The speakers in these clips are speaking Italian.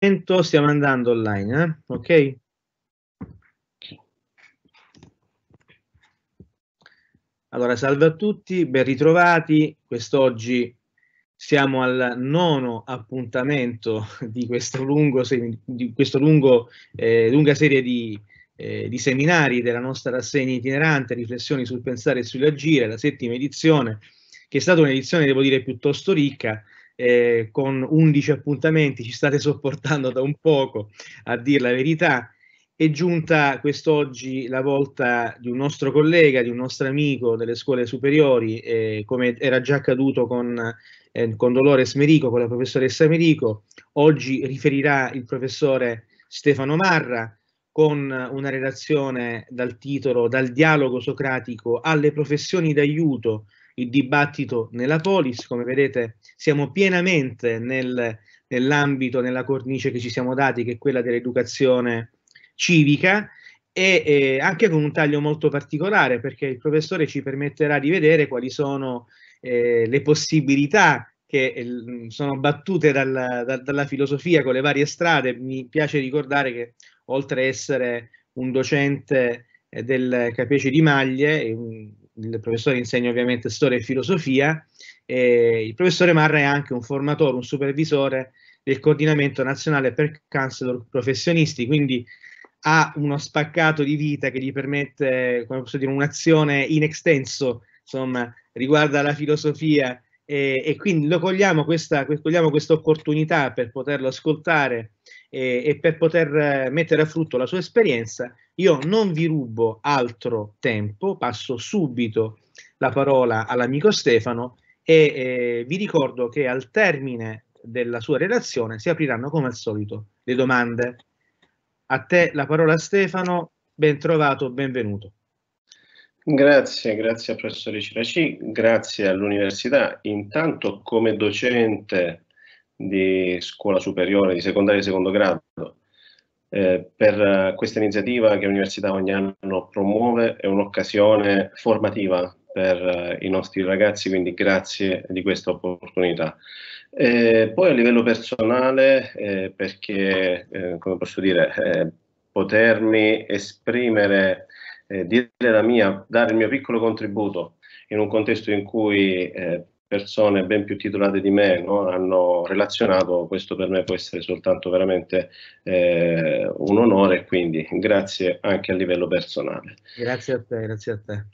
momento stiamo andando online, eh? ok? Allora, salve a tutti, ben ritrovati. Quest'oggi siamo al nono appuntamento di, questo lungo, di questa eh, lunga serie di, eh, di, seminari della nostra rassegna itinerante, riflessioni sul pensare e sull'agire, la settima edizione, che è stata un'edizione, devo dire, piuttosto ricca, eh, con 11 appuntamenti, ci state sopportando da un poco, a dire la verità. È giunta quest'oggi la volta di un nostro collega, di un nostro amico delle scuole superiori, eh, come era già accaduto con, eh, con Dolores Merico, con la professoressa Merico. Oggi riferirà il professore Stefano Marra, con una relazione dal titolo Dal dialogo socratico alle professioni d'aiuto il dibattito nella polis, come vedete siamo pienamente nel, nell'ambito, nella cornice che ci siamo dati, che è quella dell'educazione civica, e eh, anche con un taglio molto particolare, perché il professore ci permetterà di vedere quali sono eh, le possibilità che eh, sono battute dalla, da, dalla filosofia con le varie strade. Mi piace ricordare che oltre a essere un docente eh, del Capiece di Maglie, un il professore insegna ovviamente storia e filosofia, e il professore Marra è anche un formatore, un supervisore del coordinamento nazionale per counselor professionisti, quindi ha uno spaccato di vita che gli permette, come posso dire, un'azione in extenso, insomma, riguarda la filosofia e, e quindi lo cogliamo questa, cogliamo questa opportunità per poterlo ascoltare e, e per poter eh, mettere a frutto la sua esperienza, io non vi rubo altro tempo, passo subito la parola all'amico Stefano e eh, vi ricordo che al termine della sua relazione si apriranno come al solito le domande. A te la parola Stefano, ben trovato, benvenuto. Grazie, grazie al professore Ciraci, grazie all'università. Intanto come docente di scuola superiore, di secondaria e secondo grado, eh, per eh, questa iniziativa che l'università ogni anno promuove è un'occasione formativa per eh, i nostri ragazzi, quindi grazie di questa opportunità. Eh, poi a livello personale, eh, perché eh, come posso dire, potermi esprimere, dire la mia, dare il mio piccolo contributo in un contesto in cui persone ben più titolate di me no? hanno relazionato, questo per me può essere soltanto veramente eh, un onore, quindi grazie anche a livello personale. Grazie a te, grazie a te.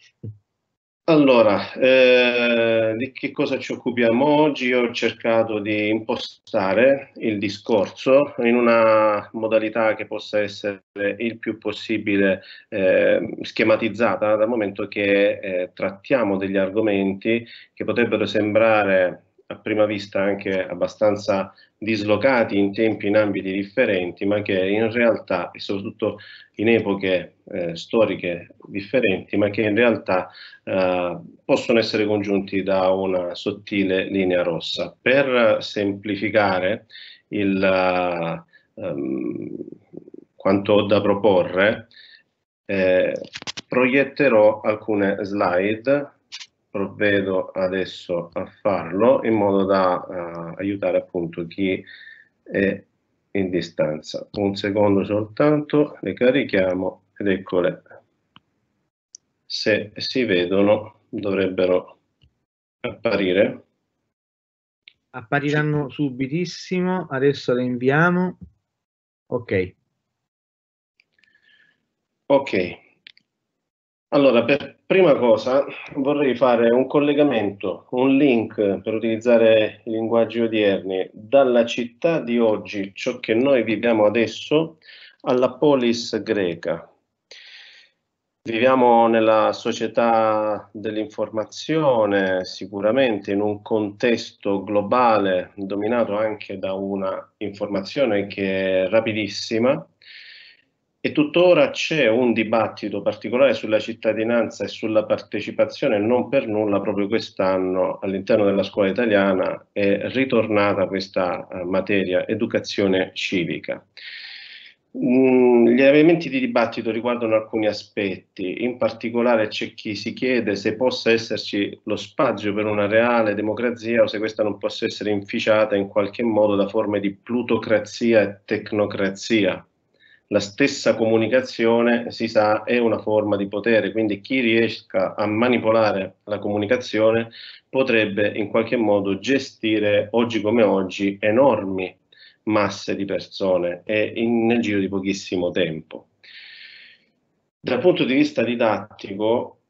Allora, eh, di che cosa ci occupiamo oggi? Ho cercato di impostare il discorso in una modalità che possa essere il più possibile eh, schematizzata, dal momento che eh, trattiamo degli argomenti che potrebbero sembrare a prima vista anche abbastanza dislocati in tempi in ambiti differenti, ma che in realtà, e soprattutto in epoche eh, storiche differenti, ma che in realtà eh, possono essere congiunti da una sottile linea rossa. Per semplificare il, eh, ehm, quanto ho da proporre, eh, proietterò alcune slide provvedo adesso a farlo in modo da uh, aiutare appunto chi è in distanza. Un secondo soltanto, le carichiamo ed eccole. Se si vedono dovrebbero apparire. Appariranno subitissimo, adesso le inviamo. Ok. Ok, allora, per prima cosa vorrei fare un collegamento, un link per utilizzare i linguaggi odierni, dalla città di oggi, ciò che noi viviamo adesso, alla polis greca. Viviamo nella società dell'informazione, sicuramente in un contesto globale dominato anche da una informazione che è rapidissima, e tuttora c'è un dibattito particolare sulla cittadinanza e sulla partecipazione, non per nulla proprio quest'anno all'interno della scuola italiana è ritornata questa eh, materia educazione civica. Mm, gli elementi di dibattito riguardano alcuni aspetti, in particolare c'è chi si chiede se possa esserci lo spazio per una reale democrazia o se questa non possa essere inficiata in qualche modo da forme di plutocrazia e tecnocrazia, la stessa comunicazione, si sa, è una forma di potere, quindi chi riesca a manipolare la comunicazione potrebbe in qualche modo gestire oggi come oggi enormi masse di persone e in, nel giro di pochissimo tempo. Dal punto di vista didattico,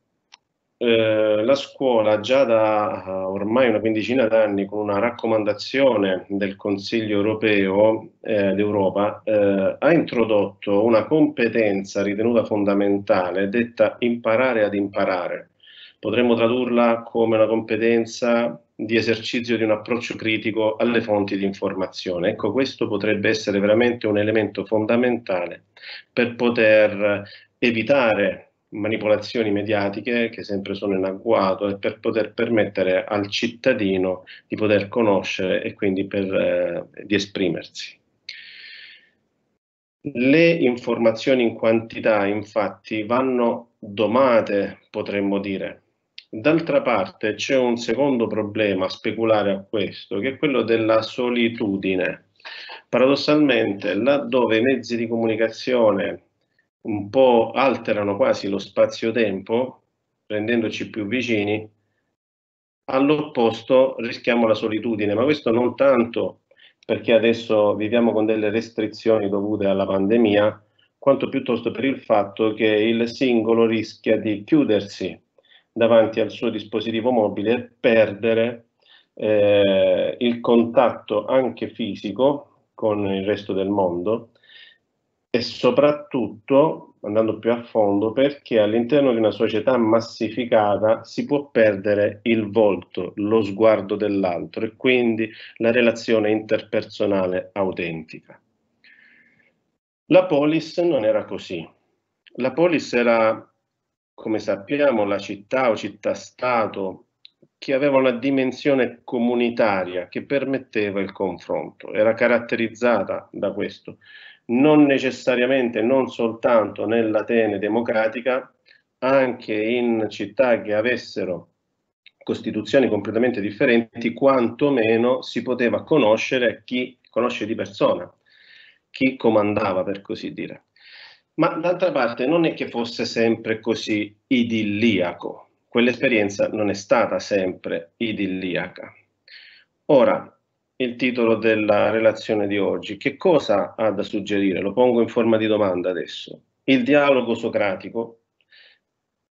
eh, la scuola già da eh, ormai una quindicina d'anni con una raccomandazione del Consiglio europeo eh, d'Europa eh, ha introdotto una competenza ritenuta fondamentale detta imparare ad imparare. Potremmo tradurla come una competenza di esercizio di un approccio critico alle fonti di informazione. Ecco, questo potrebbe essere veramente un elemento fondamentale per poter evitare manipolazioni mediatiche che sempre sono in agguato e per poter permettere al cittadino di poter conoscere e quindi per, eh, di esprimersi. Le informazioni in quantità infatti vanno domate, potremmo dire. D'altra parte c'è un secondo problema speculare a questo, che è quello della solitudine. Paradossalmente, laddove i mezzi di comunicazione un po' alterano quasi lo spazio-tempo, rendendoci più vicini, all'opposto rischiamo la solitudine, ma questo non tanto perché adesso viviamo con delle restrizioni dovute alla pandemia, quanto piuttosto per il fatto che il singolo rischia di chiudersi davanti al suo dispositivo mobile e perdere eh, il contatto anche fisico con il resto del mondo e soprattutto, andando più a fondo, perché all'interno di una società massificata si può perdere il volto, lo sguardo dell'altro e quindi la relazione interpersonale autentica. La polis non era così. La polis era, come sappiamo, la città o città-stato che aveva una dimensione comunitaria che permetteva il confronto, era caratterizzata da questo non necessariamente, non soltanto nell'Atene democratica, anche in città che avessero costituzioni completamente differenti, quantomeno si poteva conoscere chi conosce di persona, chi comandava per così dire. Ma d'altra parte non è che fosse sempre così idilliaco, quell'esperienza non è stata sempre idilliaca. Ora, il titolo della relazione di oggi. Che cosa ha da suggerire? Lo pongo in forma di domanda adesso. Il dialogo socratico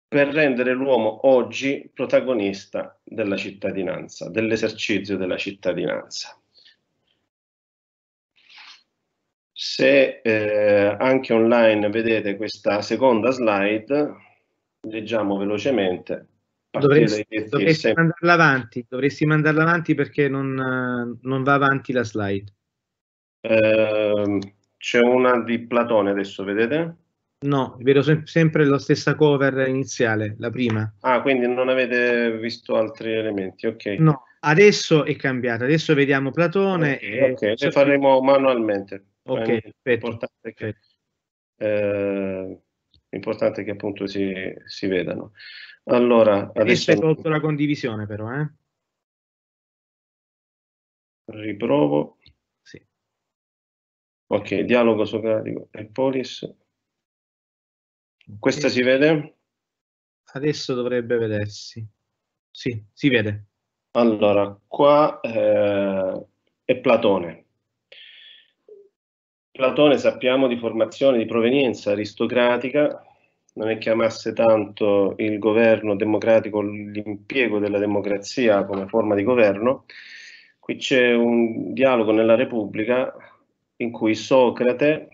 per rendere l'uomo oggi protagonista della cittadinanza, dell'esercizio della cittadinanza. Se eh, anche online vedete questa seconda slide, leggiamo velocemente, Dovresti, dovresti mandarla avanti, dovresti mandarla avanti perché non, eh, non va avanti la slide. Eh, c'è una di Platone adesso, vedete? No, vedo se sempre la stessa cover iniziale, la prima. Ah, quindi non avete visto altri elementi, ok. No, adesso è cambiata, adesso vediamo Platone. Ok, okay. le faremo manualmente. Ok, importante è, che, eh, è che appunto si, si vedano. Allora, adesso... È tolto la condivisione però, eh? Riprovo. Sì. Ok, dialogo socratico e polis. Questa e... si vede? Adesso dovrebbe vedersi. Sì, si vede. Allora, qua eh, è Platone. Platone sappiamo di formazione, di provenienza aristocratica, non è che amasse tanto il governo democratico, l'impiego della democrazia come forma di governo. Qui c'è un dialogo nella Repubblica in cui Socrate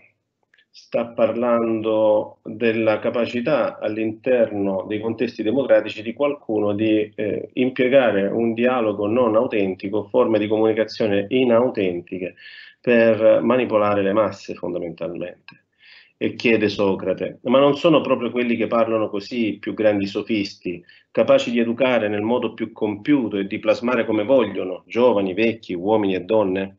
sta parlando della capacità all'interno dei contesti democratici di qualcuno di eh, impiegare un dialogo non autentico, forme di comunicazione inautentiche per manipolare le masse fondamentalmente e chiede Socrate, ma non sono proprio quelli che parlano così i più grandi sofisti, capaci di educare nel modo più compiuto e di plasmare come vogliono, giovani, vecchi, uomini e donne?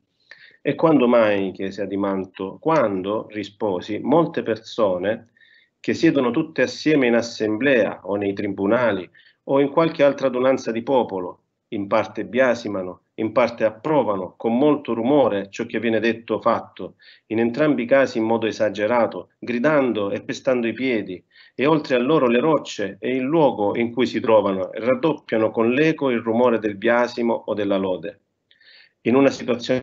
E quando mai, chiese Adimanto, quando, risposi, molte persone che siedono tutte assieme in assemblea o nei tribunali o in qualche altra adunanza di popolo, in parte biasimano, in parte approvano con molto rumore ciò che viene detto o fatto, in entrambi i casi in modo esagerato, gridando e pestando i piedi, e oltre a loro le rocce e il luogo in cui si trovano raddoppiano con l'eco il rumore del biasimo o della lode. In una situazione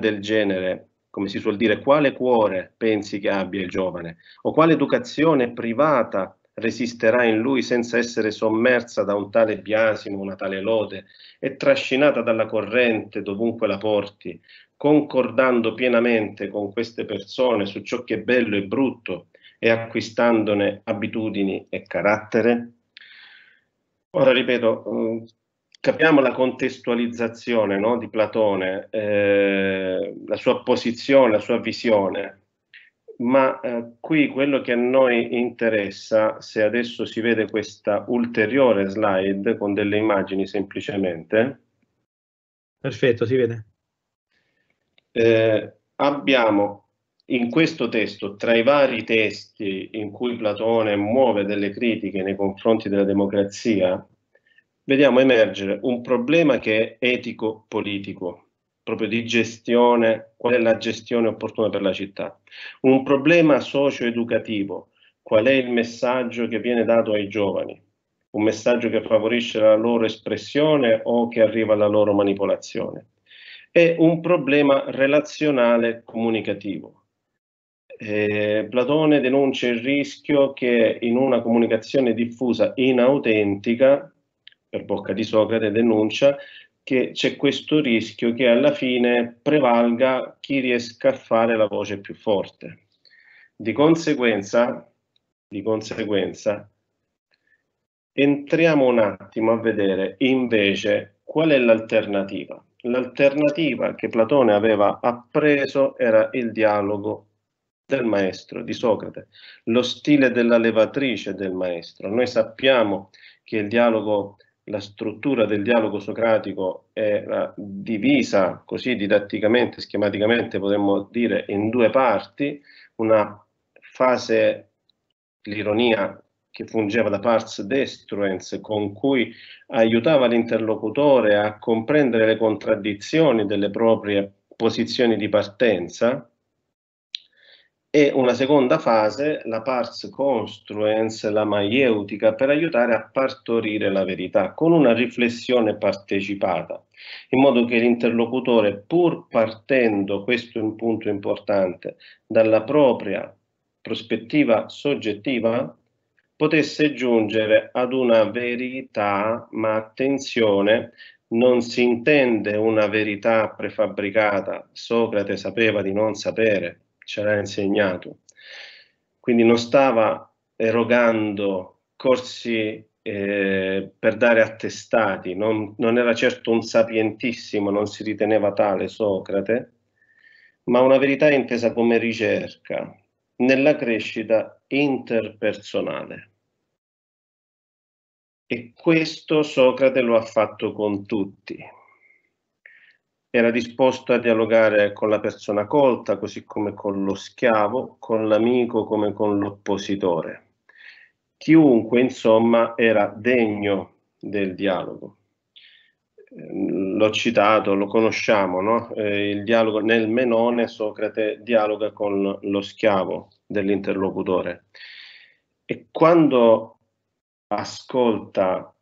del genere, come si suol dire, quale cuore pensi che abbia il giovane o quale educazione privata resisterà in lui senza essere sommersa da un tale biasimo, una tale lode, e trascinata dalla corrente dovunque la porti, concordando pienamente con queste persone su ciò che è bello e brutto e acquistandone abitudini e carattere? Ora ripeto, mm, capiamo la contestualizzazione no, di Platone, eh, la sua posizione, la sua visione, ma eh, qui quello che a noi interessa, se adesso si vede questa ulteriore slide con delle immagini semplicemente. Perfetto, si vede. Eh, abbiamo in questo testo, tra i vari testi in cui Platone muove delle critiche nei confronti della democrazia, vediamo emergere un problema che è etico-politico proprio di gestione, qual è la gestione opportuna per la città. Un problema socio-educativo, qual è il messaggio che viene dato ai giovani, un messaggio che favorisce la loro espressione o che arriva alla loro manipolazione. È un problema relazionale comunicativo. Eh, Platone denuncia il rischio che in una comunicazione diffusa inautentica, per bocca di Socrate denuncia, che c'è questo rischio che alla fine prevalga chi riesca a fare la voce più forte. Di conseguenza, di conseguenza entriamo un attimo a vedere invece qual è l'alternativa. L'alternativa che Platone aveva appreso era il dialogo del maestro, di Socrate, lo stile della levatrice del maestro. Noi sappiamo che il dialogo la struttura del dialogo socratico era eh, divisa così didatticamente, schematicamente potremmo dire in due parti, una fase, l'ironia che fungeva da pars destruens con cui aiutava l'interlocutore a comprendere le contraddizioni delle proprie posizioni di partenza, e una seconda fase, la pars construens, la maieutica, per aiutare a partorire la verità con una riflessione partecipata, in modo che l'interlocutore, pur partendo, questo è un punto importante, dalla propria prospettiva soggettiva, potesse giungere ad una verità, ma attenzione, non si intende una verità prefabbricata, Socrate sapeva di non sapere, ce l'ha insegnato. Quindi non stava erogando corsi eh, per dare attestati, non, non era certo un sapientissimo, non si riteneva tale Socrate, ma una verità intesa come ricerca nella crescita interpersonale. E questo Socrate lo ha fatto con tutti. Era disposto a dialogare con la persona colta, così come con lo schiavo, con l'amico come con l'oppositore. Chiunque, insomma, era degno del dialogo. Eh, l'ho citato, lo conosciamo, no? Eh, il dialogo nel Menone Socrate dialoga con lo schiavo dell'interlocutore. E quando ascolta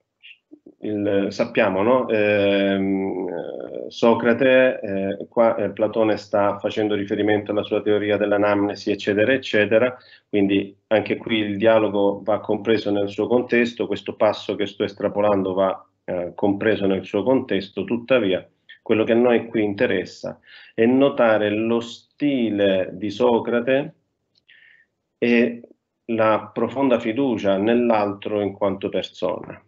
il, sappiamo, no? eh, Socrate, eh, qua eh, Platone sta facendo riferimento alla sua teoria dell'anamnesi, eccetera, eccetera, quindi anche qui il dialogo va compreso nel suo contesto, questo passo che sto estrapolando va eh, compreso nel suo contesto, tuttavia quello che a noi qui interessa è notare lo stile di Socrate e la profonda fiducia nell'altro in quanto persona.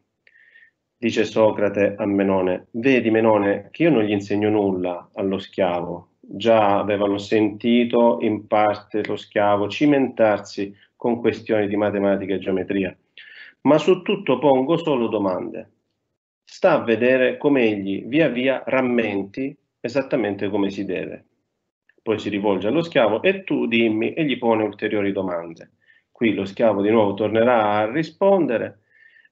Dice Socrate a Menone, vedi Menone che io non gli insegno nulla allo schiavo, già avevano sentito in parte lo schiavo cimentarsi con questioni di matematica e geometria, ma su tutto pongo solo domande. Sta a vedere come egli via via rammenti esattamente come si deve. Poi si rivolge allo schiavo e tu dimmi e gli pone ulteriori domande. Qui lo schiavo di nuovo tornerà a rispondere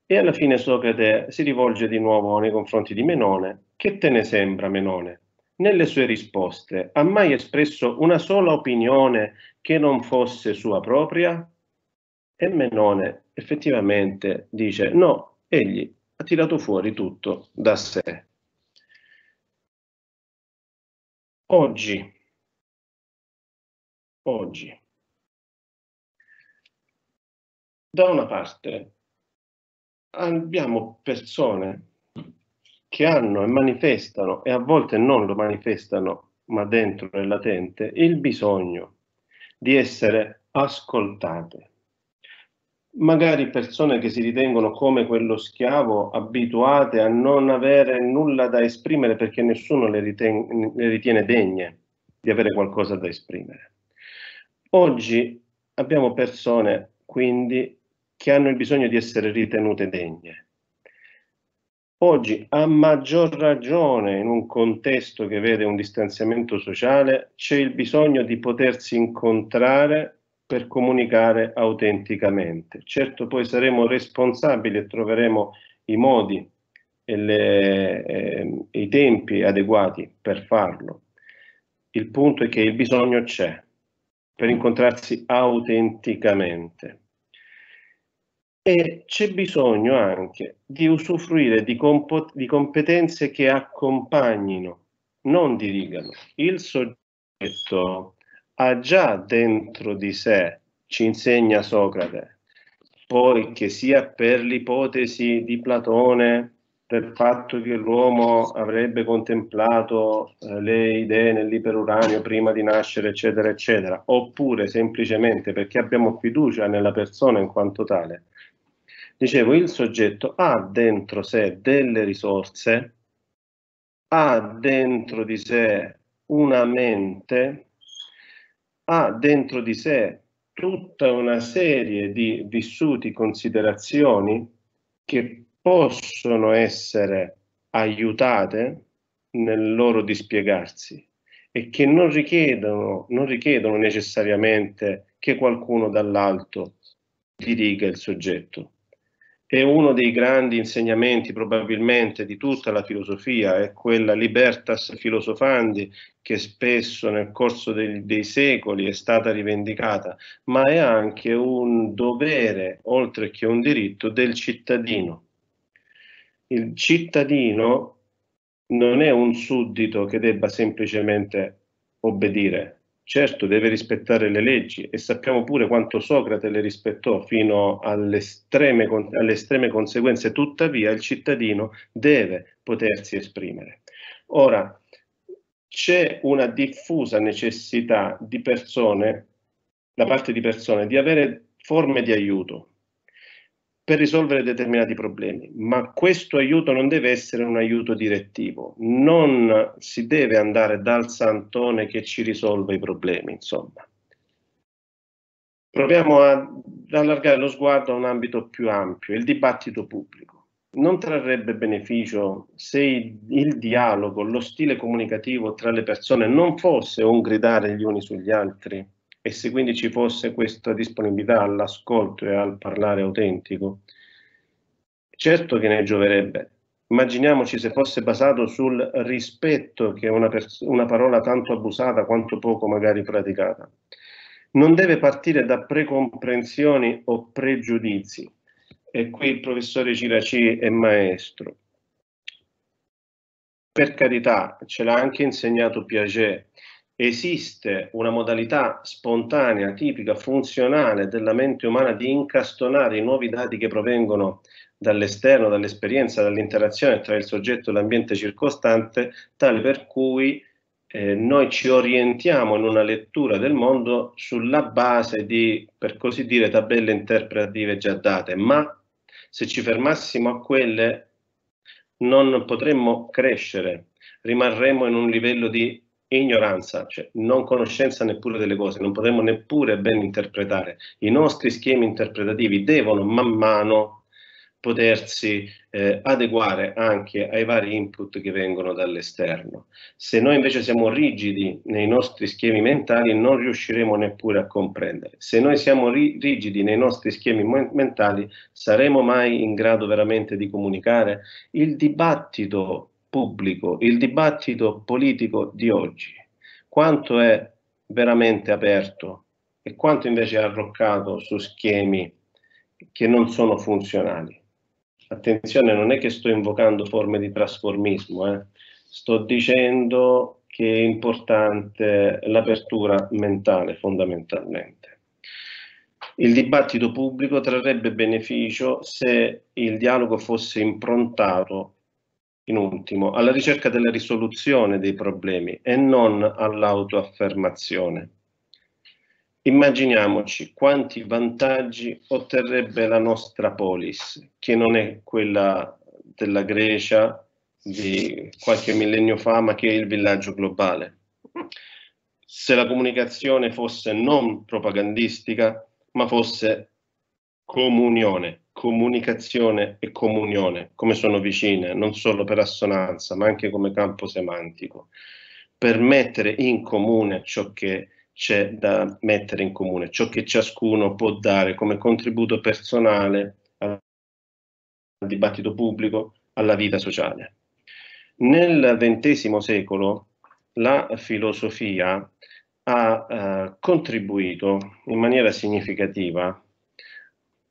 e alla fine Socrate si rivolge di nuovo nei confronti di Menone. Che te ne sembra, Menone? Nelle sue risposte ha mai espresso una sola opinione che non fosse sua propria? E Menone effettivamente dice no, egli ha tirato fuori tutto da sé. Oggi, oggi, da una parte abbiamo persone che hanno e manifestano, e a volte non lo manifestano, ma dentro è latente, il bisogno di essere ascoltate. Magari persone che si ritengono come quello schiavo, abituate a non avere nulla da esprimere perché nessuno le, riten- le ritiene degne di avere qualcosa da esprimere. Oggi abbiamo persone quindi che hanno il bisogno di essere ritenute degne. Oggi, a maggior ragione, in un contesto che vede un distanziamento sociale, c'è il bisogno di potersi incontrare per comunicare autenticamente. Certo, poi saremo responsabili e troveremo i modi e, le, eh, i tempi adeguati per farlo. Il punto è che il bisogno c'è per incontrarsi autenticamente e c'è bisogno anche di usufruire di, di competenze che accompagnino, non dirigano. Il soggetto ha già dentro di sé, ci insegna Socrate, poi che sia per l'ipotesi di Platone del fatto che l'uomo avrebbe contemplato eh, le idee nell'iperuranio prima di nascere, eccetera, eccetera, oppure semplicemente perché abbiamo fiducia nella persona in quanto tale, Dicevo, il soggetto ha dentro sé delle risorse, ha dentro di sé una mente, ha dentro di sé tutta una serie di vissuti, considerazioni che possono essere aiutate nel loro dispiegarsi e che non richiedono, non richiedono necessariamente che qualcuno dall'alto diriga il soggetto, e uno dei grandi insegnamenti probabilmente di tutta la filosofia è quella libertas filosofandi che spesso nel corso dei, dei secoli è stata rivendicata, ma è anche un dovere, oltre che un diritto, del cittadino. Il cittadino non è un suddito che debba semplicemente obbedire, Certo, deve rispettare le leggi e sappiamo pure quanto Socrate le rispettò fino alle estreme, alle estreme conseguenze, tuttavia il cittadino deve potersi esprimere. Ora, c'è una diffusa necessità di persone, da parte di persone, di avere forme di aiuto, per risolvere determinati problemi, ma questo aiuto non deve essere un aiuto direttivo, non si deve andare dal santone che ci risolve i problemi, insomma. Proviamo ad allargare lo sguardo a un ambito più ampio, il dibattito pubblico. Non trarrebbe beneficio se il dialogo, lo stile comunicativo tra le persone non fosse un gridare gli uni sugli altri, e se quindi ci fosse questa disponibilità all'ascolto e al parlare autentico, certo che ne gioverebbe. Immaginiamoci se fosse basato sul rispetto, che è una, una parola tanto abusata quanto poco magari praticata. Non deve partire da precomprensioni o pregiudizi. E qui il professore Ciraci è maestro per carità, ce l'ha anche insegnato Piaget, esiste una modalità spontanea, tipica, funzionale della mente umana di incastonare i nuovi dati che provengono dall'esterno, dall'esperienza, dall'interazione tra il soggetto e l'ambiente circostante, tale per cui eh, noi ci orientiamo in una lettura del mondo sulla base di, per così dire, tabelle interpretative già date, ma se ci fermassimo a quelle non potremmo crescere, rimarremo in un livello di ignoranza, cioè non conoscenza neppure delle cose, non potremmo neppure ben interpretare. I nostri schemi interpretativi devono man mano potersi eh, adeguare anche ai vari input che vengono dall'esterno. Se noi invece siamo rigidi nei nostri schemi mentali non riusciremo neppure a comprendere. Se noi siamo ri rigidi nei nostri schemi mentali saremo mai in grado veramente di comunicare? Il dibattito pubblico il dibattito politico di oggi, quanto è veramente aperto e quanto invece è arroccato su schemi che non sono funzionali. Attenzione, non è che sto invocando forme di trasformismo, eh. sto dicendo che è importante l'apertura mentale fondamentalmente. Il dibattito pubblico trarrebbe beneficio se il dialogo fosse improntato in ultimo, alla ricerca della risoluzione dei problemi e non all'autoaffermazione. Immaginiamoci quanti vantaggi otterrebbe la nostra polis, che non è quella della Grecia di qualche millennio fa, ma che è il villaggio globale. Se la comunicazione fosse non propagandistica, ma fosse comunione, comunicazione e comunione, come sono vicine, non solo per assonanza, ma anche come campo semantico, per mettere in comune ciò che c'è da mettere in comune, ciò che ciascuno può dare come contributo personale al dibattito pubblico, alla vita sociale. Nel XX secolo la filosofia ha eh, contribuito in maniera significativa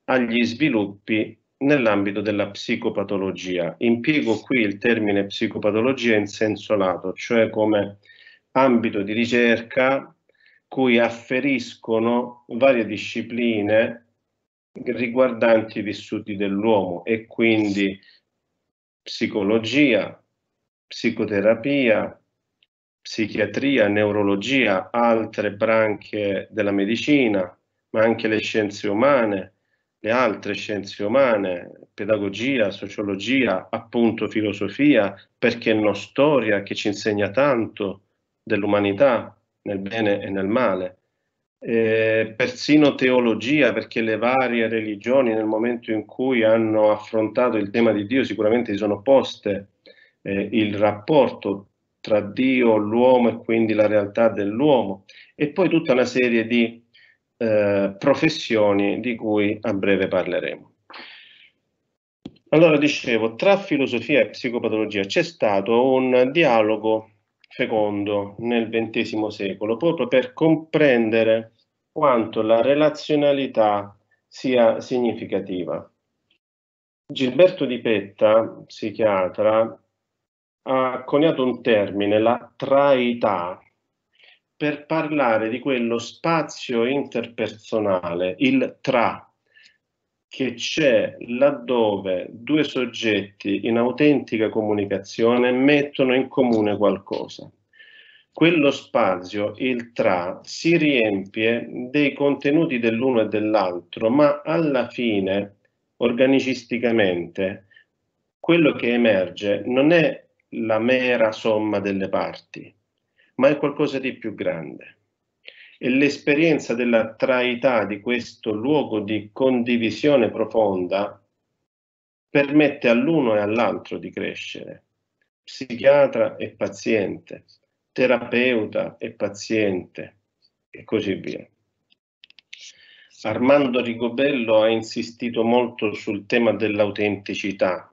agli sviluppi nell'ambito della psicopatologia. Impiego qui il termine psicopatologia in senso lato, cioè come ambito di ricerca cui afferiscono varie discipline riguardanti i vissuti dell'uomo e quindi psicologia, psicoterapia, psichiatria, neurologia, altre branche della medicina, ma anche le scienze umane, le altre scienze umane, pedagogia, sociologia, appunto filosofia, perché no storia che ci insegna tanto dell'umanità nel bene e nel male. Eh, persino teologia, perché le varie religioni nel momento in cui hanno affrontato il tema di Dio sicuramente si sono poste eh, il rapporto tra Dio, l'uomo e quindi la realtà dell'uomo e poi tutta una serie di eh, professioni di cui a breve parleremo. Allora dicevo, tra filosofia e psicopatologia c'è stato un dialogo fecondo nel XX secolo proprio per comprendere quanto la relazionalità sia significativa. Gilberto Di Petta, psichiatra, ha coniato un termine, la traità, per parlare di quello spazio interpersonale, il tra, che c'è laddove due soggetti in autentica comunicazione mettono in comune qualcosa. Quello spazio, il tra, si riempie dei contenuti dell'uno e dell'altro, ma alla fine, organicisticamente, quello che emerge non è la mera somma delle parti, ma è qualcosa di più grande. E l'esperienza della traità di questo luogo di condivisione profonda permette all'uno e all'altro di crescere, psichiatra e paziente, terapeuta e paziente e così via. Armando Rigobello ha insistito molto sul tema dell'autenticità,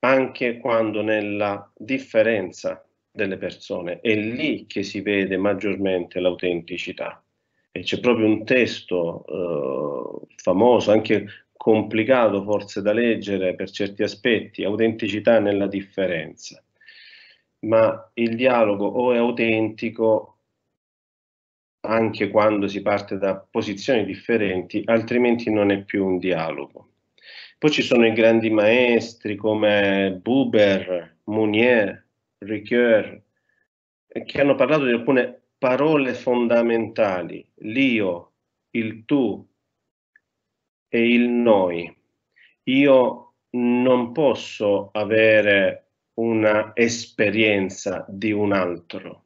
anche quando nella differenza delle persone, è lì che si vede maggiormente l'autenticità. E c'è proprio un testo eh, famoso, anche complicato forse da leggere per certi aspetti, autenticità nella differenza. Ma il dialogo o è autentico anche quando si parte da posizioni differenti, altrimenti non è più un dialogo. Poi ci sono i grandi maestri come Buber, Mounier, Ricoeur, eh, che hanno parlato di alcune parole fondamentali, l'io, il tu e il noi. Io non posso avere una esperienza di un altro.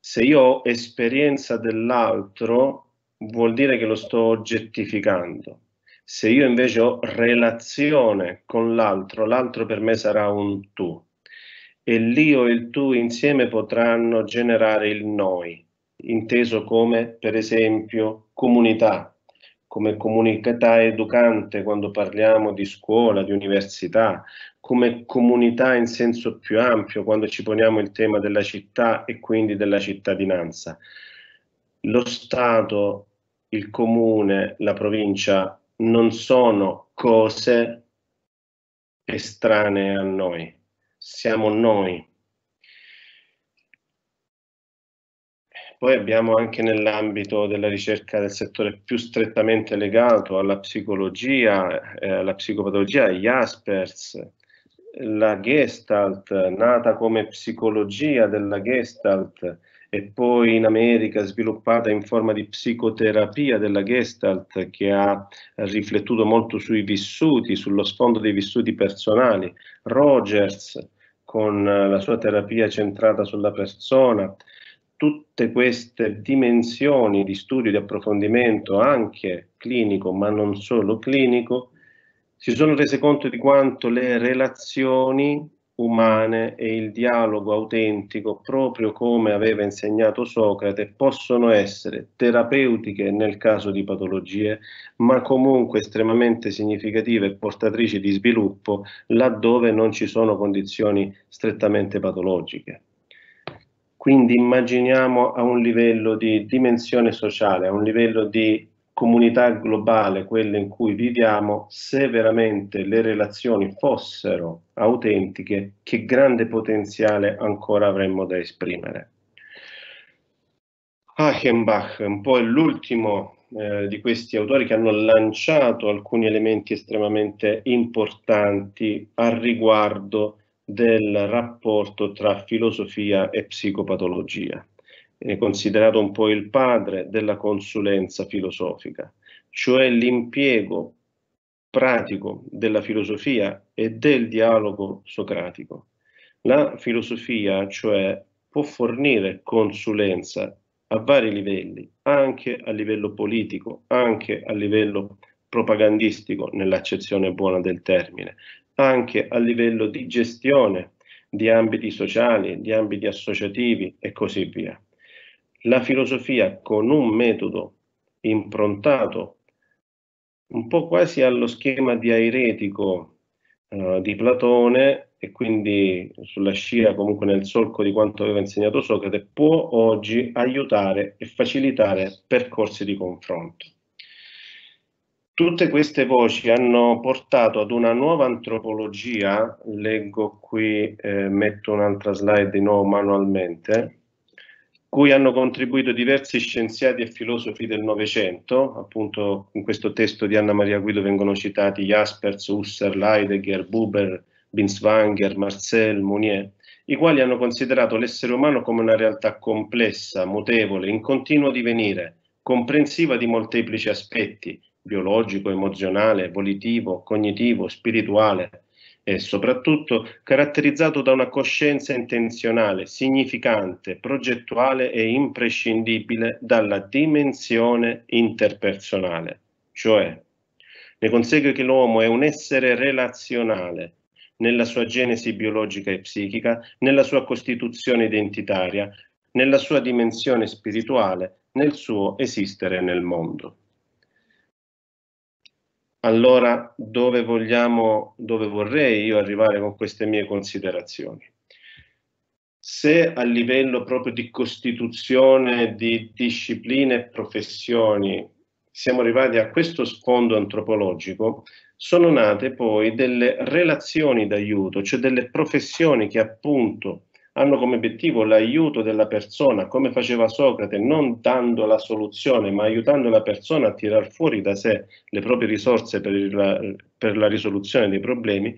Se io ho esperienza dell'altro, vuol dire che lo sto oggettificando. Se io invece ho relazione con l'altro, l'altro per me sarà un tu e l'io e il tu insieme potranno generare il noi, inteso come, per esempio, comunità, come comunità educante quando parliamo di scuola, di università, come comunità in senso più ampio quando ci poniamo il tema della città e quindi della cittadinanza. Lo Stato, il comune, la provincia non sono cose estranee a noi, siamo noi. Poi abbiamo anche nell'ambito della ricerca del settore più strettamente legato alla psicologia, eh, alla psicopatologia, gli Aspers, la Gestalt, nata come psicologia della Gestalt e poi in America sviluppata in forma di psicoterapia della Gestalt che ha riflettuto molto sui vissuti, sullo sfondo dei vissuti personali. Rogers, con eh, la sua terapia centrata sulla persona, tutte queste dimensioni di studio, di approfondimento, anche clinico, ma non solo clinico, si sono rese conto di quanto le relazioni umane e il dialogo autentico, proprio come aveva insegnato Socrate, possono essere terapeutiche nel caso di patologie, ma comunque estremamente significative e portatrici di sviluppo laddove non ci sono condizioni strettamente patologiche. Quindi immaginiamo a un livello di dimensione sociale, a un livello di comunità globale, quella in cui viviamo, se veramente le relazioni fossero autentiche, che grande potenziale ancora avremmo da esprimere. Achenbach un po' l'ultimo eh, di questi autori che hanno lanciato alcuni elementi estremamente importanti al riguardo del rapporto tra filosofia e psicopatologia è considerato un po' il padre della consulenza filosofica, cioè l'impiego pratico della filosofia e del dialogo socratico. La filosofia, cioè, può fornire consulenza a vari livelli, anche a livello politico, anche a livello propagandistico, nell'accezione buona del termine, anche a livello di gestione di ambiti sociali, di ambiti associativi e così via la filosofia con un metodo improntato un po' quasi allo schema diairetico eh, di Platone e quindi sulla scia comunque nel solco di quanto aveva insegnato Socrate può oggi aiutare e facilitare percorsi di confronto. Tutte queste voci hanno portato ad una nuova antropologia, leggo qui, eh, metto un'altra slide di nuovo manualmente, cui hanno contribuito diversi scienziati e filosofi del Novecento, appunto in questo testo di Anna Maria Guido vengono citati Jaspers, Husserl, Heidegger, Buber, Binswanger, Marcel, Mounier, i quali hanno considerato l'essere umano come una realtà complessa, mutevole, in continuo divenire, comprensiva di molteplici aspetti, biologico, emozionale, volitivo, cognitivo, spirituale, e soprattutto caratterizzato da una coscienza intenzionale, significante, progettuale e imprescindibile dalla dimensione interpersonale. Cioè, ne consegue che l'uomo è un essere relazionale, nella sua genesi biologica e psichica, nella sua costituzione identitaria, nella sua dimensione spirituale, nel suo esistere nel mondo. Allora, dove vogliamo, dove vorrei io arrivare con queste mie considerazioni? Se a livello proprio di costituzione di discipline e professioni siamo arrivati a questo sfondo antropologico, sono nate poi delle relazioni d'aiuto, cioè delle professioni che appunto hanno come obiettivo l'aiuto della persona, come faceva Socrate, non dando la soluzione, ma aiutando la persona a tirar fuori da sé le proprie risorse per, il, per la risoluzione dei problemi.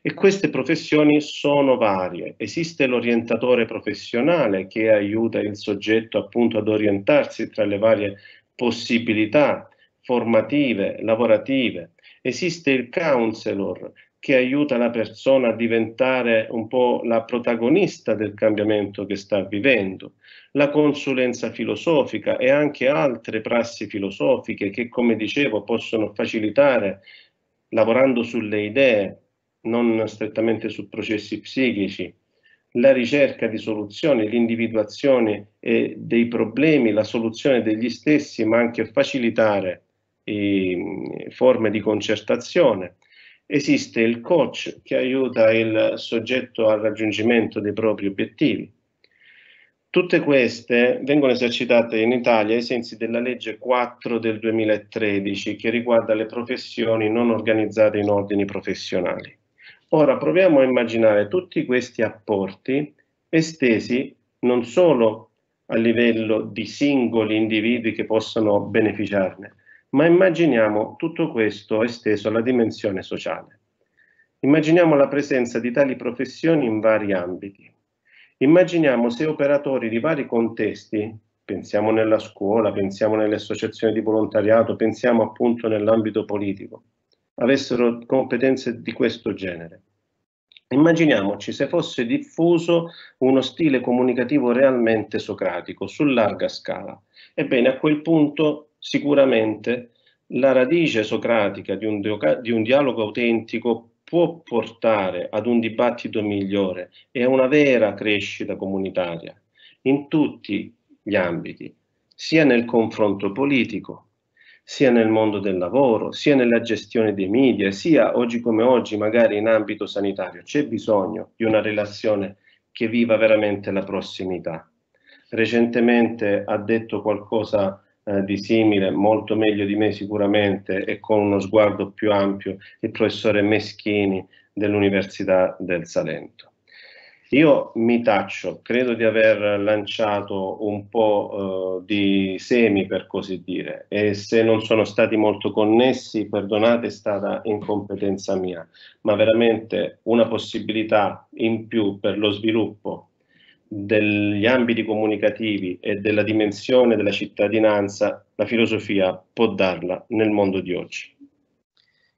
E queste professioni sono varie. Esiste l'orientatore professionale che aiuta il soggetto appunto ad orientarsi tra le varie possibilità formative, lavorative. Esiste il counselor che aiuta la persona a diventare un po' la protagonista del cambiamento che sta vivendo, la consulenza filosofica e anche altre prassi filosofiche che, come dicevo, possono facilitare, lavorando sulle idee, non strettamente su processi psichici, la ricerca di soluzioni, l'individuazione eh, dei problemi, la soluzione degli stessi, ma anche facilitare eh, forme di concertazione Esiste il coach che aiuta il soggetto al raggiungimento dei propri obiettivi. Tutte queste vengono esercitate in Italia ai sensi della legge 4 del 2013 che riguarda le professioni non organizzate in ordini professionali. Ora proviamo a immaginare tutti questi apporti estesi non solo a livello di singoli individui che possono beneficiarne, ma immaginiamo tutto questo esteso alla dimensione sociale. Immaginiamo la presenza di tali professioni in vari ambiti. Immaginiamo se operatori di vari contesti, pensiamo nella scuola, pensiamo nelle associazioni di volontariato, pensiamo appunto nell'ambito politico, avessero competenze di questo genere. Immaginiamoci se fosse diffuso uno stile comunicativo realmente socratico su larga scala. Ebbene, a quel punto sicuramente la radice socratica di un, di un dialogo autentico può portare ad un dibattito migliore e a una vera crescita comunitaria in tutti gli ambiti, sia nel confronto politico, sia nel mondo del lavoro, sia nella gestione dei media, sia oggi come oggi magari in ambito sanitario. C'è bisogno di una relazione che viva veramente la prossimità. Recentemente ha detto qualcosa eh, di simile, molto meglio di me sicuramente e con uno sguardo più ampio, il professore Meschini dell'Università del Salento. Io mi taccio, credo di aver lanciato un po' eh, di semi per così dire e se non sono stati molto connessi, perdonate, è stata incompetenza mia, ma veramente una possibilità in più per lo sviluppo degli ambiti comunicativi e della dimensione della cittadinanza la filosofia può darla nel mondo di oggi.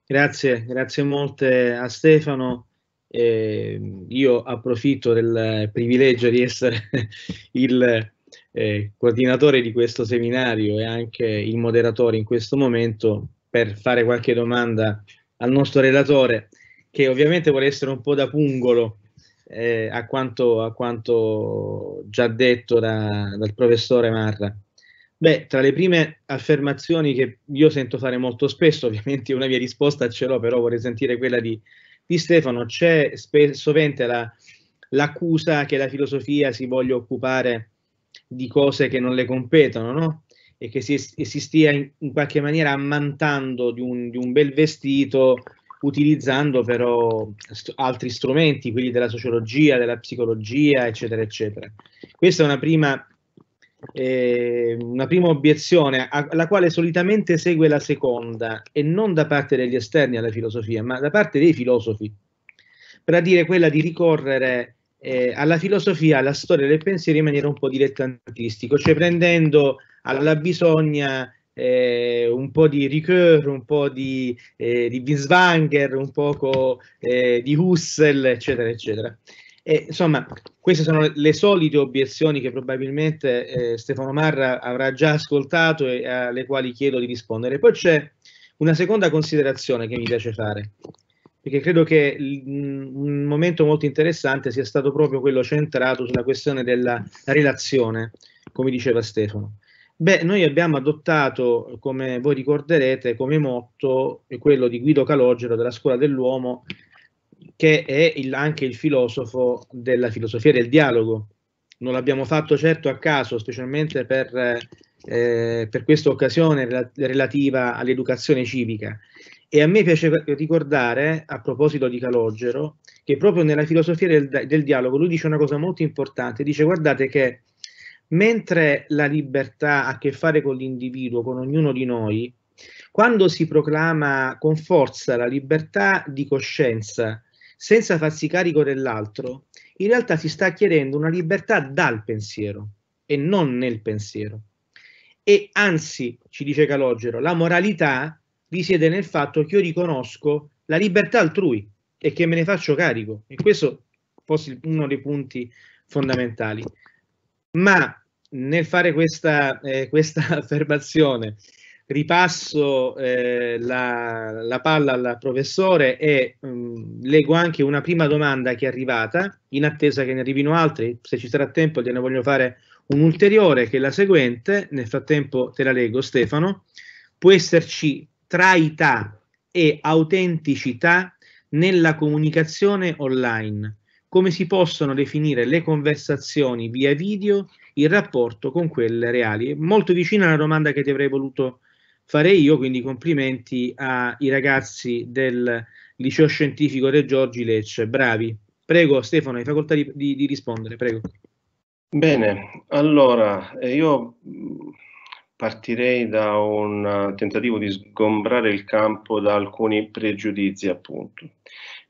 Grazie, grazie molte a Stefano. Eh, io approfitto del privilegio di essere il eh, coordinatore di questo seminario e anche il moderatore in questo momento per fare qualche domanda al nostro relatore che ovviamente vuole essere un po' da pungolo eh, a, quanto, a, quanto, già detto da, dal professore Marra. Beh, tra le prime affermazioni che io sento fare molto spesso, ovviamente una mia risposta ce l'ho, però vorrei sentire quella di, di Stefano, c'è sovente la, l'accusa che la filosofia si voglia occupare di cose che non le competono, no? E che si, si stia in, in, qualche maniera ammantando di un, di un bel vestito utilizzando però st- altri strumenti, quelli della sociologia, della psicologia, eccetera, eccetera. Questa è una prima, eh, una prima obiezione, alla quale solitamente segue la seconda, e non da parte degli esterni alla filosofia, ma da parte dei filosofi, per dire quella di ricorrere eh, alla filosofia, alla storia del pensiero in maniera un po' dilettantistica, cioè prendendo alla bisogna eh, un po' di Ricoeur, un po' di, eh, di Winswanger, un poco eh, di Husserl, eccetera, eccetera. E, insomma, queste sono le solite obiezioni che probabilmente eh, Stefano Marra avrà già ascoltato e alle quali chiedo di rispondere. Poi c'è una seconda considerazione che mi piace fare, perché credo che mm, un momento molto interessante sia stato proprio quello centrato sulla questione della relazione, come diceva Stefano. Beh, noi abbiamo adottato, come voi ricorderete, come motto eh, quello di Guido Calogero della Scuola dell'Uomo, che è il, anche il filosofo della filosofia del dialogo. Non l'abbiamo fatto certo a caso, specialmente per, eh, eh per questa occasione relativa all'educazione civica. E a me piace ricordare, a proposito di Calogero, che proprio nella filosofia del, del dialogo lui dice una cosa molto importante, dice guardate che Mentre la libertà ha a che fare con l'individuo, con ognuno di noi, quando si proclama con forza la libertà di coscienza, senza farsi carico dell'altro, in realtà si sta chiedendo una libertà dal pensiero e non nel pensiero. E anzi, ci dice Calogero, la moralità risiede nel fatto che io riconosco la libertà altrui e che me ne faccio carico. E questo fosse uno dei punti fondamentali. Ma nel fare questa, eh, questa affermazione ripasso eh, la, la, palla al professore e mh, mm, leggo anche una prima domanda che è arrivata, in attesa che ne arrivino altri, se ci sarà tempo gliene voglio fare un'ulteriore che è la seguente, nel frattempo te la leggo Stefano, può esserci traità e autenticità nella comunicazione online, come si possono definire le conversazioni via video il rapporto con quelle reali. Molto vicina alla domanda che ti avrei voluto fare io, quindi complimenti ai ragazzi del liceo scientifico De Giorgi Lecce, bravi. Prego Stefano, hai facoltà di, di, di rispondere, prego. Bene, allora eh, io mm, partirei da un eh, tentativo di sgombrare il campo da alcuni pregiudizi, appunto.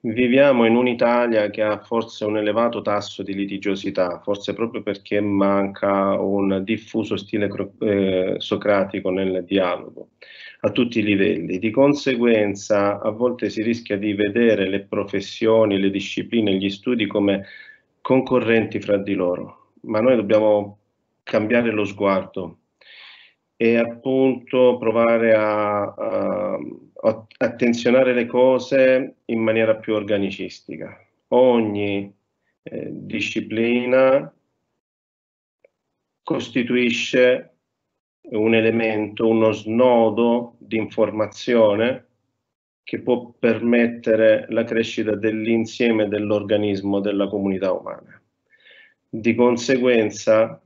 Viviamo in un'Italia che ha forse un elevato tasso di litigiosità, forse proprio perché manca un diffuso stile eh, socratico nel dialogo a tutti i livelli. Di conseguenza a volte si rischia di vedere le professioni, le discipline, gli studi come concorrenti fra di loro, ma noi dobbiamo cambiare lo sguardo e appunto provare a, a attenzionare le cose in maniera più organicistica. Ogni eh, disciplina costituisce un elemento, uno snodo di informazione che può permettere la crescita dell'insieme dell'organismo della comunità umana. Di conseguenza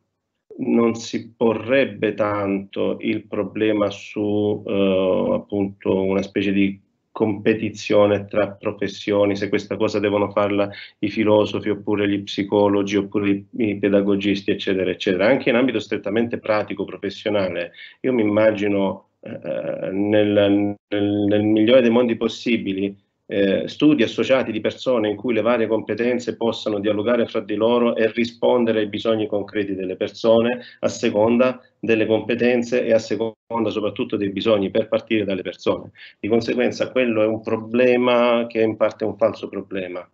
non si porrebbe tanto il problema su eh, appunto una specie di competizione tra professioni, se questa cosa devono farla i filosofi oppure gli psicologi oppure i pedagogisti eccetera eccetera, anche in ambito strettamente pratico professionale. Io mi immagino eh, eh nel, nel, nel migliore dei mondi possibili eh, studi associati di persone in cui le varie competenze possano dialogare fra di loro e rispondere ai bisogni concreti delle persone a seconda delle competenze e a seconda soprattutto dei bisogni per partire dalle persone. Di conseguenza quello è un problema che è in parte un falso problema,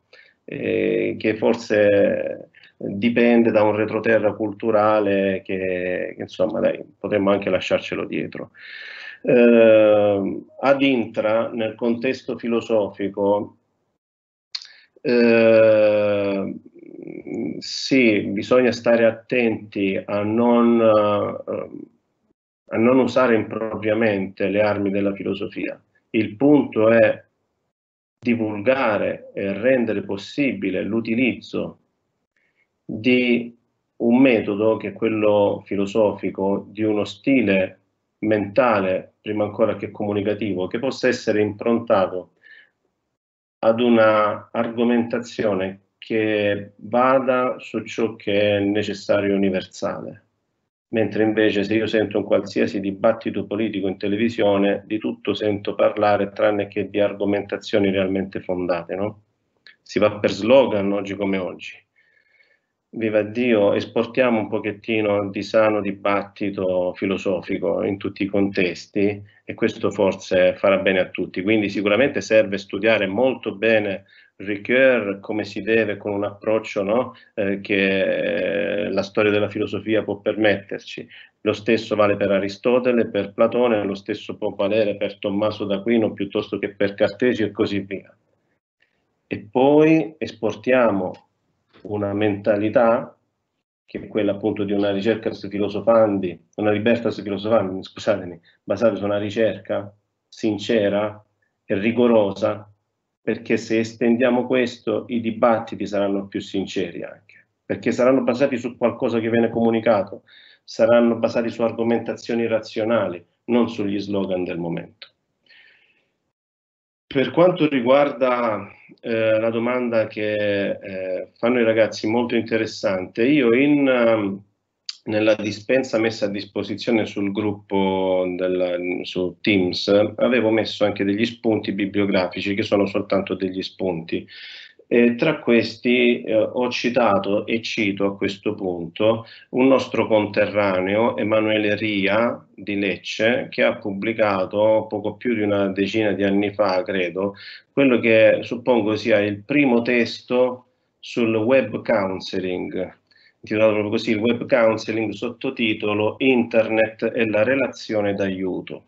eh, che forse dipende da un retroterra culturale che, che insomma dai, potremmo anche lasciarcelo dietro eh, ad intra nel contesto filosofico eh, sì, bisogna stare attenti a non, ehm, a non usare impropriamente le armi della filosofia. Il punto è divulgare e rendere possibile l'utilizzo di un metodo che è quello filosofico, di uno stile mentale, prima ancora che comunicativo, che possa essere improntato ad una argomentazione che vada su ciò che è necessario e universale. Mentre invece se io sento un qualsiasi dibattito politico in televisione, di tutto sento parlare tranne che di argomentazioni realmente fondate, no? Si va per slogan oggi come oggi viva Dio, esportiamo un pochettino di sano dibattito filosofico in tutti i contesti e questo forse farà bene a tutti. Quindi sicuramente serve studiare molto bene Ricoeur come si deve con un approccio no? eh, che eh, la storia della filosofia può permetterci. Lo stesso vale per Aristotele, per Platone, lo stesso può valere per Tommaso d'Aquino piuttosto che per Cartesio e così via. E poi esportiamo una mentalità che è quella appunto di una ricerca filosofandi, una libertas filosofandi, scusatemi, basata su una ricerca sincera e rigorosa, perché se estendiamo questo i dibattiti saranno più sinceri anche, perché saranno basati su qualcosa che viene comunicato, saranno basati su argomentazioni razionali, non sugli slogan del momento. Per quanto riguarda eh, la domanda che eh, fanno i ragazzi, molto interessante, io in, ehm, nella dispensa messa a disposizione sul gruppo del, su Teams avevo messo anche degli spunti bibliografici che sono soltanto degli spunti eh, tra questi eh, ho citato e cito a questo punto un nostro conterraneo, Emanuele Ria di Lecce, che ha pubblicato poco più di una decina di anni fa, credo, quello che suppongo sia il primo testo sul web counseling, intitolato proprio così, il web counseling sottotitolo Internet e la relazione d'aiuto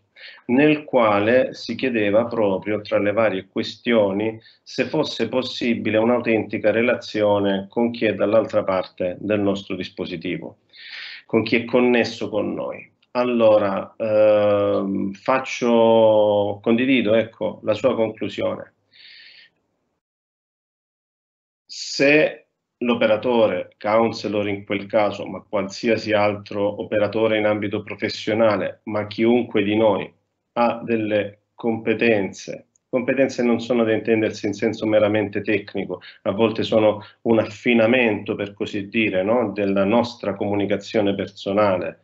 nel quale si chiedeva proprio, tra le varie questioni, se fosse possibile un'autentica relazione con chi è dall'altra parte del nostro dispositivo, con chi è connesso con noi. Allora, ehm, faccio, condivido ecco, la sua conclusione. Se l'operatore, counselor in quel caso, ma qualsiasi altro operatore in ambito professionale, ma chiunque di noi, ha delle competenze. Competenze non sono da intendersi in senso meramente tecnico, a volte sono un affinamento, per così dire, no? della nostra comunicazione personale,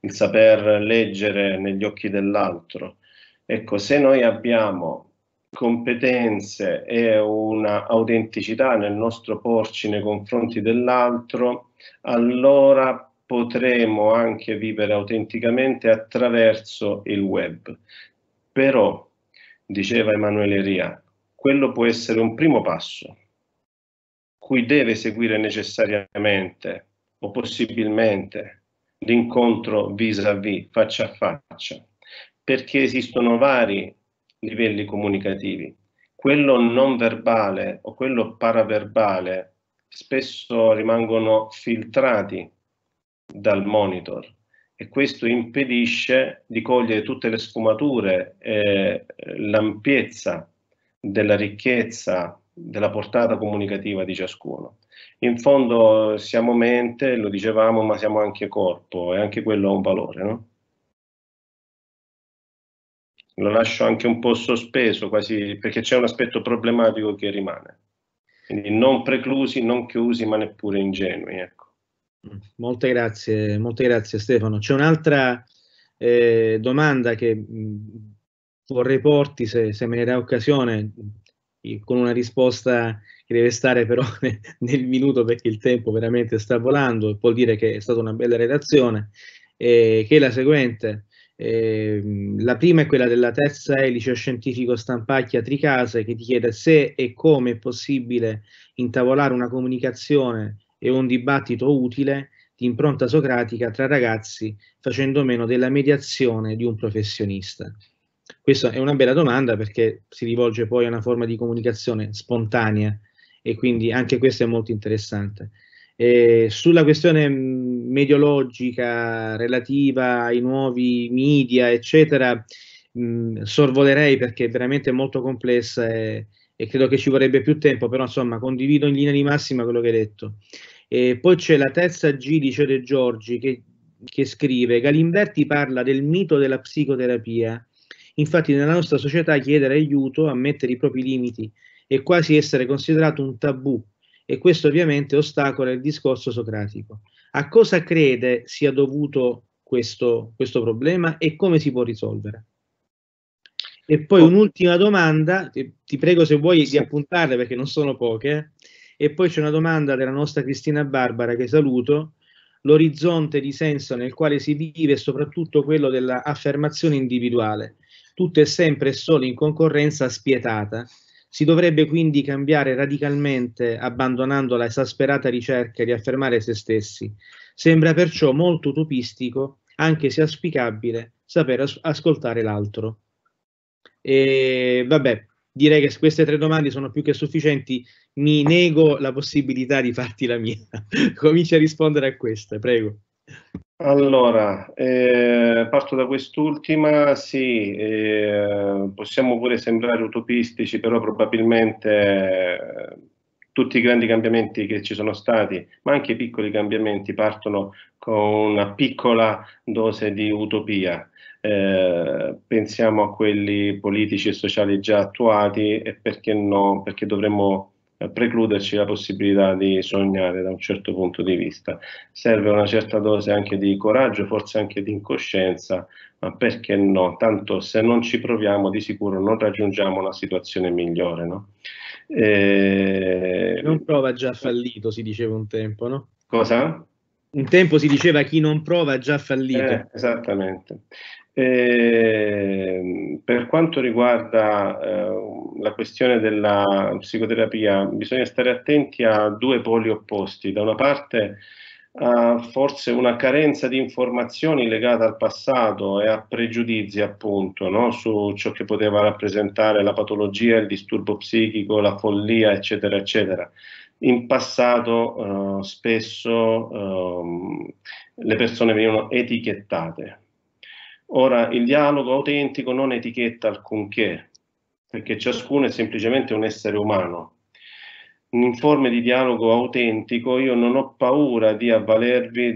il saper leggere negli occhi dell'altro. Ecco, se noi abbiamo competenze e un'autenticità nel nostro porci nei confronti dell'altro, allora potremo anche vivere autenticamente attraverso il web. Però, diceva Emanuele Ria, quello può essere un primo passo, cui deve seguire necessariamente o possibilmente l'incontro vis-à-vis, faccia a faccia, perché esistono vari livelli comunicativi. Quello non verbale o quello paraverbale spesso rimangono filtrati dal monitor e questo impedisce di cogliere tutte le sfumature, eh, l'ampiezza della ricchezza della portata comunicativa di ciascuno. In fondo eh, siamo mente, lo dicevamo, ma siamo anche corpo e anche quello ha un valore. No? Lo lascio anche un po' sospeso, quasi perché c'è un aspetto problematico che rimane. Quindi non preclusi, non chiusi, ma neppure ingenui. Ecco. Molte grazie, molte grazie Stefano. C'è un'altra eh, domanda che mh, mm, vorrei porti, se, se, me ne dà occasione, con una risposta che deve stare però nel minuto perché il tempo veramente sta volando e vuol dire che è stata una bella redazione, eh, che è la seguente. Eh, la prima è quella della terza E, liceo scientifico Stampacchia Tricase, che ti chiede se e come è possibile intavolare una comunicazione e un dibattito utile di impronta socratica tra ragazzi facendo meno della mediazione di un professionista? Questa è una bella domanda perché si rivolge poi a una forma di comunicazione spontanea e quindi anche questa è molto interessante. Eh, sulla questione mm, mediologica relativa ai nuovi media, eccetera, mh, mm, sorvolerei perché è veramente molto complessa e, e, credo che ci vorrebbe più tempo, però insomma condivido in linea di massima quello che hai detto. E poi c'è la terza G di Cere Giorgi che, che scrive Galimberti parla del mito della psicoterapia. Infatti nella nostra società chiedere aiuto, ammettere i propri limiti e quasi essere considerato un tabù e questo ovviamente ostacola il discorso socratico. A cosa crede sia dovuto questo, questo problema e come si può risolvere? E poi oh. un'ultima domanda, ti, prego se vuoi sì. di appuntarle perché non sono poche, eh? E poi c'è una domanda della nostra Cristina Barbara che saluto, l'orizzonte di senso nel quale si vive è soprattutto quello dell'affermazione individuale, tutto è sempre e solo in concorrenza spietata. Si dovrebbe quindi cambiare radicalmente abbandonando la esasperata ricerca di affermare se stessi. Sembra perciò molto utopistico, anche se auspicabile, saper as ascoltare l'altro. E vabbè, direi che queste tre domande sono più che sufficienti. Mi nego la possibilità di farti la mia. Comincia a rispondere a queste, prego. Allora, eh, parto da quest'ultima, sì, eh, possiamo pure sembrare utopistici, però probabilmente eh, tutti i grandi cambiamenti che ci sono stati, ma anche i piccoli cambiamenti, partono con una piccola dose di utopia. Eh, pensiamo a quelli politici e sociali già attuati e perché no, perché dovremmo eh, precluderci la possibilità di sognare da un certo punto di vista. Serve una certa dose anche di coraggio, forse anche di incoscienza, ma perché no? Tanto se non ci proviamo di sicuro non raggiungiamo una situazione migliore. No? E... Eh, non prova già fallito, si diceva un tempo, no? Cosa? Un tempo si diceva chi non prova ha già fallito. Eh, esattamente. E ehm, per quanto riguarda eh, la questione della psicoterapia, bisogna stare attenti a due poli opposti. Da una parte a forse una carenza di informazioni legata al passato e a pregiudizi appunto no? su ciò che poteva rappresentare la patologia, il disturbo psichico, la follia, eccetera, eccetera in passato eh, spesso eh, le persone venivano etichettate, Ora, il dialogo autentico non etichetta alcunché, perché ciascuno è semplicemente un essere umano. In forme di dialogo autentico io non ho paura di,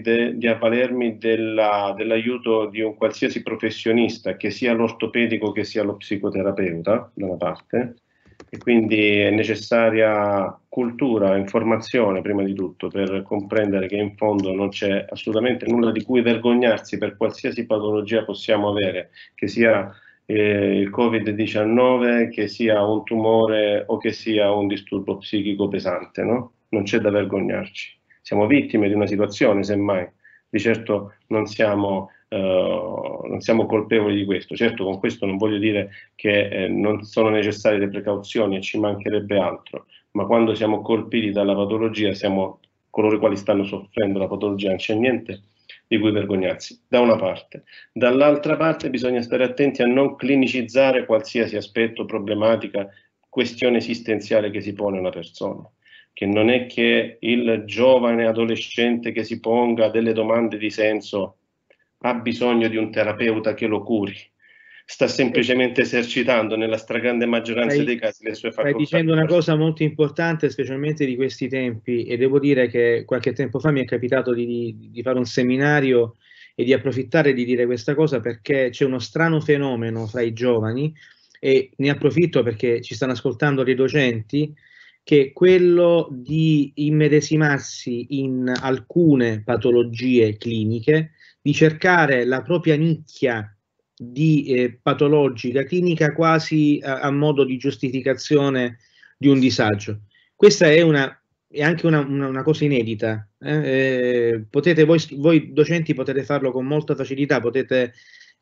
de, di avvalermi dell'aiuto di un qualsiasi professionista, che sia l'ortopedico che sia lo psicoterapeuta, da una parte, e quindi è necessaria cultura, informazione prima di tutto per comprendere che in fondo non c'è assolutamente nulla di cui vergognarsi per qualsiasi patologia possiamo avere, che sia eh, il Covid-19, che sia un tumore o che sia un disturbo psichico pesante, no? non c'è da vergognarci. Siamo vittime di una situazione, semmai, di certo non siamo eh, non siamo colpevoli di questo. Certo con questo non voglio dire che eh, non sono necessarie le precauzioni e ci mancherebbe altro, ma quando siamo colpiti dalla patologia siamo coloro i quali stanno soffrendo la patologia, non c'è niente di cui vergognarsi, da una parte. Dall'altra parte bisogna stare attenti a non clinicizzare qualsiasi aspetto, problematica, questione esistenziale che si pone una persona, che non è che il giovane adolescente che si ponga delle domande di senso ha bisogno di un terapeuta che lo curi. Sta semplicemente esercitando nella stragrande maggioranza dei casi le sue facoltà. Stai dicendo una cosa molto importante, specialmente di questi tempi, e devo dire che qualche tempo fa mi è capitato di, di, fare un seminario e di approfittare di dire questa cosa perché c'è uno strano fenomeno fra i giovani e ne approfitto perché ci stanno ascoltando dei docenti che quello di immedesimarsi in alcune patologie cliniche di cercare la propria nicchia di eh, patologica clinica quasi a, a, modo di giustificazione di un disagio. Questa è, una, è anche una, una, una, cosa inedita. Eh? eh potete, voi, voi, docenti potete farlo con molta facilità, potete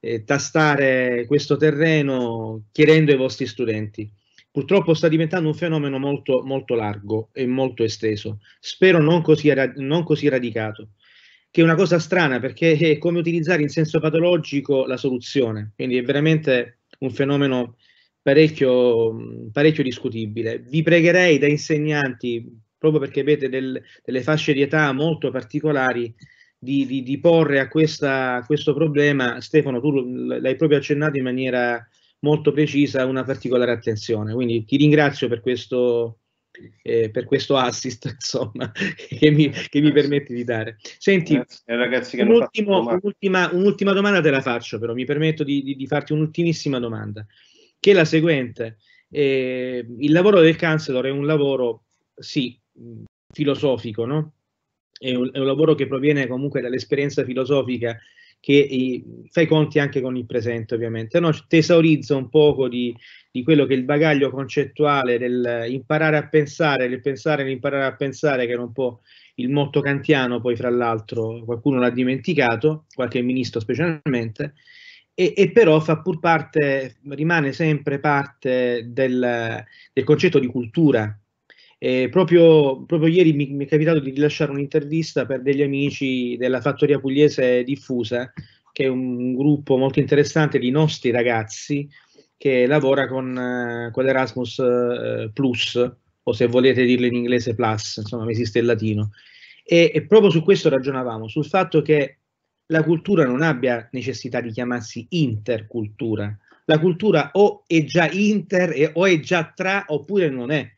eh, tastare questo terreno chiedendo ai vostri studenti purtroppo sta diventando un fenomeno molto, molto largo e molto esteso, spero non così, non così, radicato che è una cosa strana perché è come utilizzare in senso patologico la soluzione, quindi è veramente un fenomeno parecchio, parecchio discutibile. Vi pregherei da insegnanti, proprio perché avete del, delle fasce di età molto particolari, di, di, di porre a, questa, a questo problema, Stefano, tu l'hai proprio accennato in maniera molto precisa, una particolare attenzione. Quindi ti ringrazio per questo, eh, per questo assist insomma, che, mi, che mi eh permetti di dare. Senti, eh, un ultimo, un'ultima, un'ultima, domanda te la faccio però, mi permetto di, di, di farti un'ultimissima domanda, che è la seguente. Eh, il lavoro del counselor è un lavoro, sì, filosofico, no? È un, è un lavoro che proviene comunque dall'esperienza filosofica che fai i conti anche con il presente ovviamente, no? ti un poco di, di, quello che è il bagaglio concettuale del imparare a pensare, del pensare nell'imparare a pensare che era un po' il motto kantiano, poi fra l'altro qualcuno l'ha dimenticato, qualche ministro specialmente, e, e però fa pur parte, rimane sempre parte del, del concetto di cultura eh, proprio, proprio, ieri mi, mi, è capitato di rilasciare un'intervista per degli amici della Fattoria Pugliese Diffusa, che è un gruppo molto interessante di nostri ragazzi che lavora con, eh, con l'Erasmus eh, Plus, o se volete dirlo in inglese Plus, insomma esiste il latino. E, e proprio su questo ragionavamo, sul fatto che la cultura non abbia necessità di chiamarsi intercultura. La cultura o è già inter, e, o è già tra, oppure non è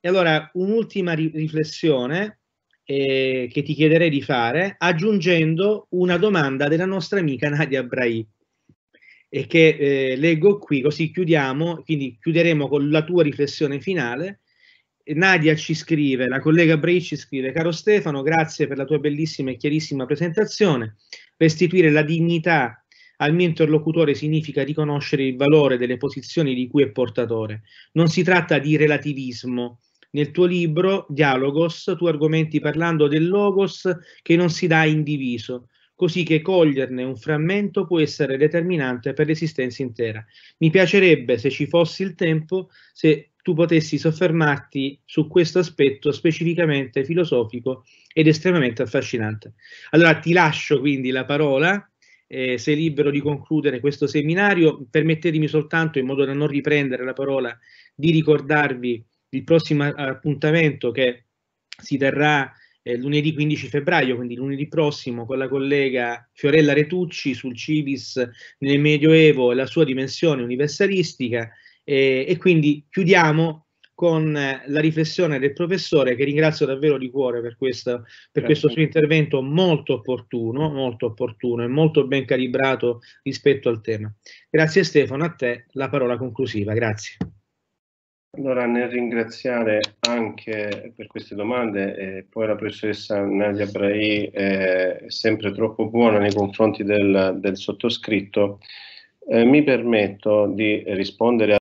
e allora un'ultima ri riflessione eh, che ti chiederei di fare aggiungendo una domanda della nostra amica Nadia Brahi e che eh, leggo qui così chiudiamo, quindi chiuderemo con la tua riflessione finale. Nadia ci scrive, la collega Brai ci scrive, caro Stefano, grazie per la tua bellissima e chiarissima presentazione. Restituire la dignità al mio interlocutore significa riconoscere il valore delle posizioni di cui è portatore. Non si tratta di relativismo, nel tuo libro Dialogos tu argomenti parlando del logos che non si dà indiviso, così che coglierne un frammento può essere determinante per l'esistenza intera. Mi piacerebbe, se ci fosse il tempo, se tu potessi soffermarti su questo aspetto specificamente filosofico ed estremamente affascinante. Allora ti lascio quindi la parola. Eh, sei libero di concludere questo seminario, permettetemi soltanto, in modo da non riprendere la parola, di ricordarvi il prossimo eh, appuntamento che si terrà eh, lunedì 15 febbraio, quindi lunedì prossimo, con la collega Fiorella Retucci sul Civis nel Medioevo e la sua dimensione universalistica. Eh, e quindi chiudiamo con eh, la riflessione del professore, che ringrazio davvero di cuore per questo, per questo suo intervento molto opportuno, molto opportuno e molto ben calibrato rispetto al tema. Grazie Stefano, a te la parola conclusiva. Grazie. Allora, nel ringraziare anche per queste domande, eh, poi la professoressa Nadia Brahi è sempre troppo buona nei confronti del, del sottoscritto, eh, mi permetto di rispondere a